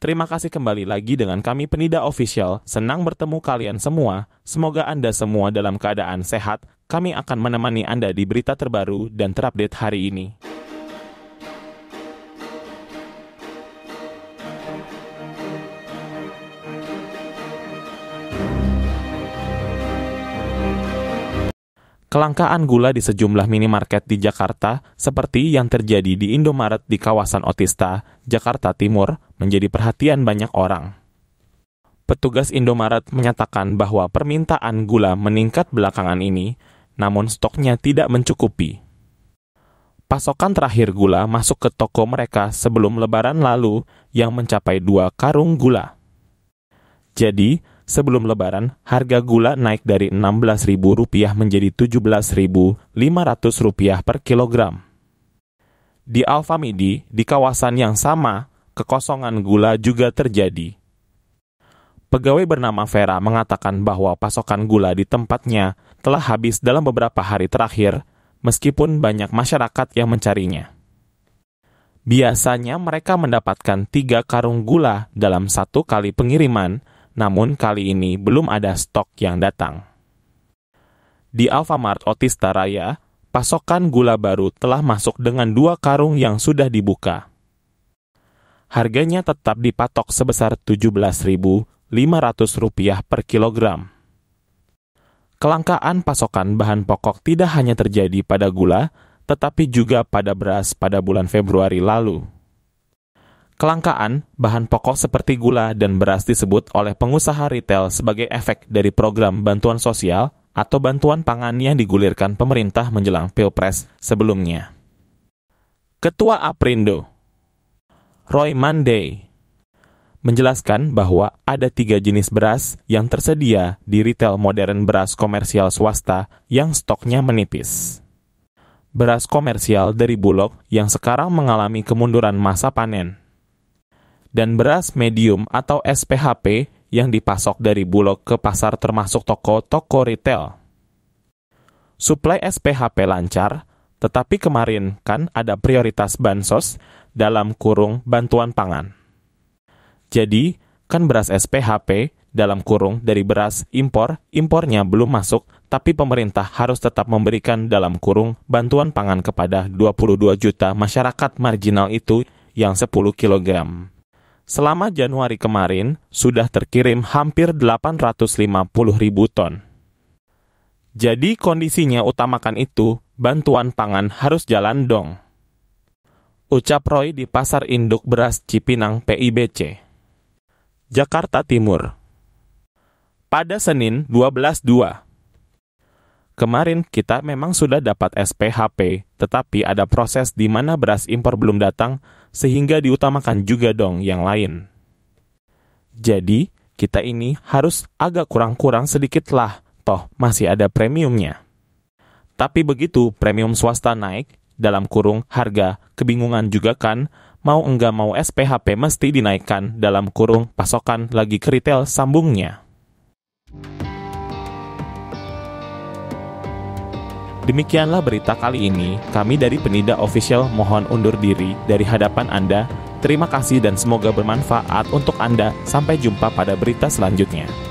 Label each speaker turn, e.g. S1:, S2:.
S1: Terima kasih kembali lagi dengan kami Penida Official. Senang bertemu kalian semua. Semoga Anda semua dalam keadaan sehat. Kami akan menemani Anda di berita terbaru dan terupdate hari ini. Kelangkaan gula di sejumlah minimarket di Jakarta, seperti yang terjadi di Indomaret di kawasan Otista, Jakarta Timur, menjadi perhatian banyak orang. Petugas Indomaret menyatakan bahwa permintaan gula meningkat belakangan ini, namun stoknya tidak mencukupi. Pasokan terakhir gula masuk ke toko mereka sebelum lebaran lalu yang mencapai dua karung gula. Jadi, Sebelum lebaran, harga gula naik dari Rp16.000 menjadi Rp17.500 per kilogram. Di Alfamidi, di kawasan yang sama, kekosongan gula juga terjadi. Pegawai bernama Vera mengatakan bahwa pasokan gula di tempatnya telah habis dalam beberapa hari terakhir, meskipun banyak masyarakat yang mencarinya. Biasanya mereka mendapatkan tiga karung gula dalam satu kali pengiriman, namun kali ini belum ada stok yang datang. Di Alfamart Otista Raya, pasokan gula baru telah masuk dengan dua karung yang sudah dibuka. Harganya tetap dipatok sebesar Rp17.500 per kilogram. Kelangkaan pasokan bahan pokok tidak hanya terjadi pada gula, tetapi juga pada beras pada bulan Februari lalu. Kelangkaan bahan pokok seperti gula dan beras disebut oleh pengusaha retail sebagai efek dari program bantuan sosial atau bantuan pangan yang digulirkan pemerintah menjelang Pilpres sebelumnya. Ketua Aprindo Roy Mandey menjelaskan bahwa ada tiga jenis beras yang tersedia di retail modern beras komersial swasta yang stoknya menipis. Beras komersial dari Bulog yang sekarang mengalami kemunduran masa panen dan beras medium atau SPHP yang dipasok dari Bulog ke pasar termasuk toko-toko retail. Suplai SPHP lancar, tetapi kemarin kan ada prioritas bansos dalam kurung bantuan pangan. Jadi, kan beras SPHP dalam kurung dari beras impor, impornya belum masuk, tapi pemerintah harus tetap memberikan dalam kurung bantuan pangan kepada 22 juta masyarakat marginal itu yang 10 kilogram. Selama Januari kemarin, sudah terkirim hampir 850 ribu ton. Jadi kondisinya utamakan itu, bantuan pangan harus jalan dong. Ucap Roy di Pasar Induk Beras Cipinang PIBC. Jakarta Timur. Pada Senin 12.2, Kemarin kita memang sudah dapat SPHP, tetapi ada proses di mana beras impor belum datang, sehingga diutamakan juga dong yang lain. Jadi, kita ini harus agak kurang-kurang sedikit lah, toh masih ada premiumnya. Tapi begitu premium swasta naik, dalam kurung harga, kebingungan juga kan, mau enggak mau SPHP mesti dinaikkan dalam kurung pasokan lagi ke retail sambungnya. Demikianlah berita kali ini. Kami dari Penida Official mohon undur diri dari hadapan Anda. Terima kasih dan semoga bermanfaat untuk Anda. Sampai jumpa pada berita selanjutnya.